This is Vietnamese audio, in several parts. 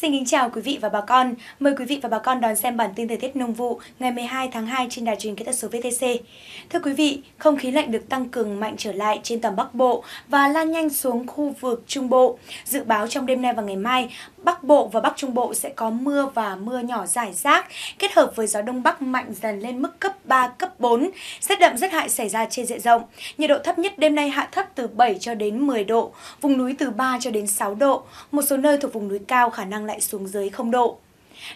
Xin kính chào quý vị và bà con. Mời quý vị và bà con đón xem bản tin thời tiết nông vụ ngày 12 tháng 2 trên đài truyền kỹ thuật số VTC. Thưa quý vị, không khí lạnh được tăng cường mạnh trở lại trên toàn Bắc Bộ và lan nhanh xuống khu vực Trung Bộ. Dự báo trong đêm nay và ngày mai, Bắc Bộ và Bắc Trung Bộ sẽ có mưa và mưa nhỏ rải rác, kết hợp với gió Đông Bắc mạnh dần lên mức cấp 3, cấp 4. Rét đậm rất hại xảy ra trên diện rộng. Nhiệt độ thấp nhất đêm nay hạ thấp từ 7 cho đến 10 độ, vùng núi từ 3 cho đến 6 độ. Một số nơi thuộc vùng núi cao khả năng tăng lại xuống dưới 0 độ.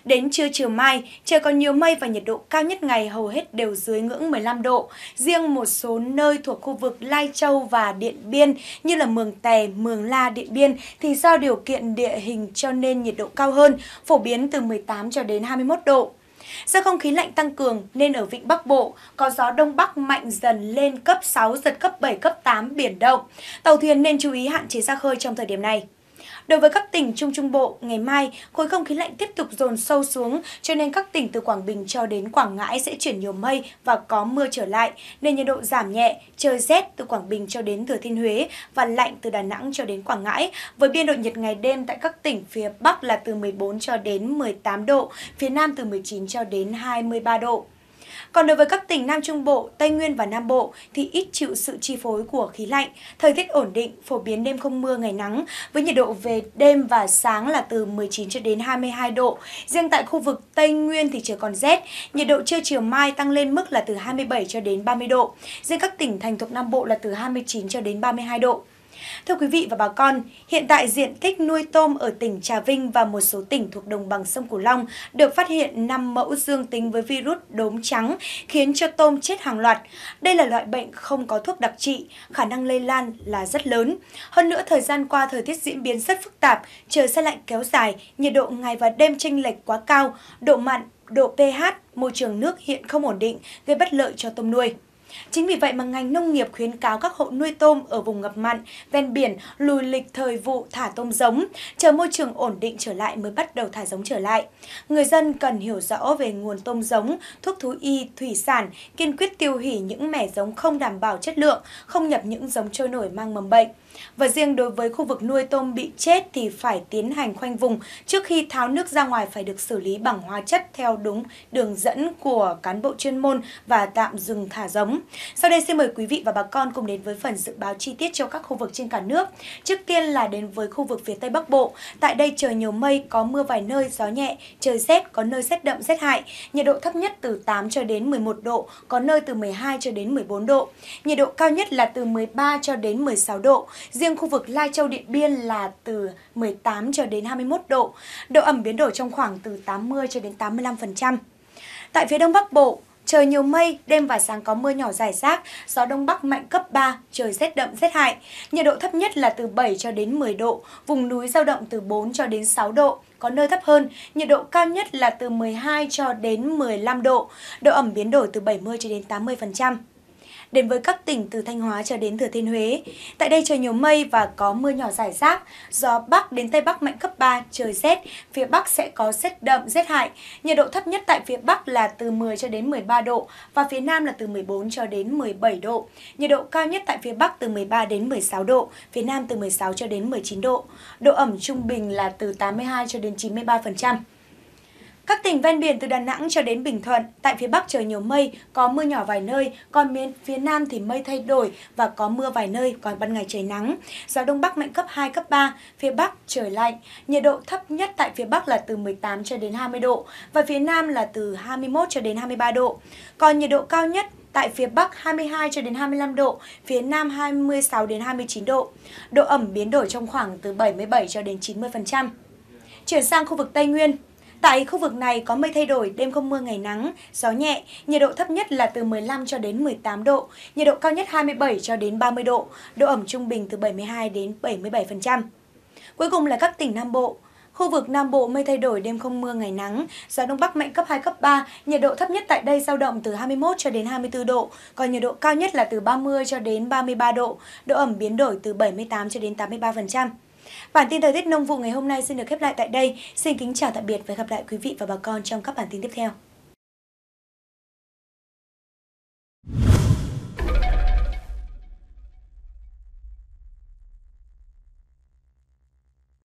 Đến trưa chiều mai, trời còn nhiều mây và nhiệt độ cao nhất ngày hầu hết đều dưới ngưỡng 15 độ. Riêng một số nơi thuộc khu vực Lai Châu và Điện Biên như là Mường Tè, Mường La, Điện Biên thì do điều kiện địa hình cho nên nhiệt độ cao hơn, phổ biến từ 18 cho đến 21 độ. Do không khí lạnh tăng cường nên ở vịnh Bắc Bộ có gió đông bắc mạnh dần lên cấp 6, giật cấp 7, cấp 8, biển động. Tàu thuyền nên chú ý hạn chế ra khơi trong thời điểm này. Đối với các tỉnh Trung Trung Bộ, ngày mai, khối không khí lạnh tiếp tục dồn sâu xuống, cho nên các tỉnh từ Quảng Bình cho đến Quảng Ngãi sẽ chuyển nhiều mây và có mưa trở lại, nên nhiệt độ giảm nhẹ, trời rét từ Quảng Bình cho đến Thừa Thiên Huế và lạnh từ Đà Nẵng cho đến Quảng Ngãi, với biên độ nhiệt ngày đêm tại các tỉnh phía Bắc là từ 14 cho đến 18 độ, phía Nam từ 19 cho đến 23 độ. Còn đối với các tỉnh Nam Trung Bộ, Tây Nguyên và Nam Bộ thì ít chịu sự chi phối của khí lạnh, thời tiết ổn định, phổ biến đêm không mưa ngày nắng với nhiệt độ về đêm và sáng là từ 19 cho đến 22 độ. Riêng tại khu vực Tây Nguyên thì trời còn rét, nhiệt độ trưa chiều mai tăng lên mức là từ 27 cho đến 30 độ. Riêng các tỉnh thành thuộc Nam Bộ là từ 29 cho đến 32 độ. Thưa quý vị và bà con, hiện tại diện tích nuôi tôm ở tỉnh Trà Vinh và một số tỉnh thuộc đồng bằng sông Cửu Long được phát hiện 5 mẫu dương tính với virus đốm trắng khiến cho tôm chết hàng loạt. Đây là loại bệnh không có thuốc đặc trị, khả năng lây lan là rất lớn. Hơn nữa, thời gian qua thời tiết diễn biến rất phức tạp, trời xe lạnh kéo dài, nhiệt độ ngày và đêm chênh lệch quá cao, độ mặn, độ pH, môi trường nước hiện không ổn định, gây bất lợi cho tôm nuôi. Chính vì vậy mà ngành nông nghiệp khuyến cáo các hộ nuôi tôm ở vùng ngập mặn, ven biển lùi lịch thời vụ thả tôm giống, chờ môi trường ổn định trở lại mới bắt đầu thả giống trở lại. Người dân cần hiểu rõ về nguồn tôm giống, thuốc thú y, thủy sản, kiên quyết tiêu hủy những mẻ giống không đảm bảo chất lượng, không nhập những giống trôi nổi mang mầm bệnh. Và riêng đối với khu vực nuôi tôm bị chết thì phải tiến hành khoanh vùng trước khi tháo nước ra ngoài phải được xử lý bằng hóa chất theo đúng đường dẫn của cán bộ chuyên môn và tạm dừng thả giống. Sau đây xin mời quý vị và bà con cùng đến với phần dự báo chi tiết cho các khu vực trên cả nước. Trước tiên là đến với khu vực phía Tây Bắc Bộ. Tại đây trời nhiều mây, có mưa vài nơi, gió nhẹ, trời rét, có nơi rét đậm, rét hại. Nhiệt độ thấp nhất từ 8 cho đến 11 độ, có nơi từ 12 cho đến 14 độ. Nhiệt độ cao nhất là từ 13 cho đến 16 độ. Riêng khu vực Lai Châu Điện Biên là từ 18 cho đến 21 độ. Độ ẩm biến đổi trong khoảng từ 80 cho đến 85%. Tại phía Đông Bắc Bộ, Trời nhiều mây, đêm và sáng có mưa nhỏ rải rác, gió đông bắc mạnh cấp 3, trời rét đậm rét hại. Nhiệt độ thấp nhất là từ 7 cho đến 10 độ, vùng núi dao động từ 4 cho đến 6 độ, có nơi thấp hơn, nhiệt độ cao nhất là từ 12 cho đến 15 độ, độ ẩm biến đổi từ 70 cho đến 80% đến với các tỉnh từ Thanh Hóa cho đến Thừa Thiên Huế. Tại đây trời nhiều mây và có mưa nhỏ rải rác, gió Bắc đến Tây Bắc mạnh cấp 3, trời rét, phía Bắc sẽ có rét đậm, rét hại. Nhiệt độ thấp nhất tại phía Bắc là từ 10 cho đến 13 độ và phía Nam là từ 14 cho đến 17 độ. Nhiệt độ cao nhất tại phía Bắc từ 13 đến 16 độ, phía Nam từ 16 cho đến 19 độ. Độ ẩm trung bình là từ 82 cho đến 93%. Các tỉnh ven biển từ Đà Nẵng cho đến Bình Thuận, tại phía Bắc trời nhiều mây, có mưa nhỏ vài nơi, còn miền phía Nam thì mây thay đổi và có mưa vài nơi, còn ban ngày trời nắng. Gió Đông Bắc mạnh cấp 2, cấp 3, phía Bắc trời lạnh. Nhiệt độ thấp nhất tại phía Bắc là từ 18 cho đến 20 độ và phía Nam là từ 21 cho đến 23 độ. Còn nhiệt độ cao nhất tại phía Bắc 22 cho đến 25 độ, phía Nam 26 đến 29 độ. Độ ẩm biến đổi trong khoảng từ 77 cho đến 90%. Chuyển sang khu vực Tây Nguyên, Tại khu vực này có mây thay đổi, đêm không mưa ngày nắng, gió nhẹ, nhiệt độ thấp nhất là từ 15 cho đến 18 độ, nhiệt độ cao nhất 27 cho đến 30 độ, độ ẩm trung bình từ 72 đến 77%. Cuối cùng là các tỉnh Nam Bộ. Khu vực Nam Bộ mây thay đổi, đêm không mưa, ngày nắng, gió Đông Bắc mạnh cấp 2, cấp 3, nhiệt độ thấp nhất tại đây dao động từ 21 cho đến 24 độ, còn nhiệt độ cao nhất là từ 30 cho đến 33 độ, độ ẩm biến đổi từ 78 cho đến 83%. Bản tin thời tiết nông vụ ngày hôm nay xin được khép lại tại đây. Xin kính chào tạm biệt và gặp lại quý vị và bà con trong các bản tin tiếp theo.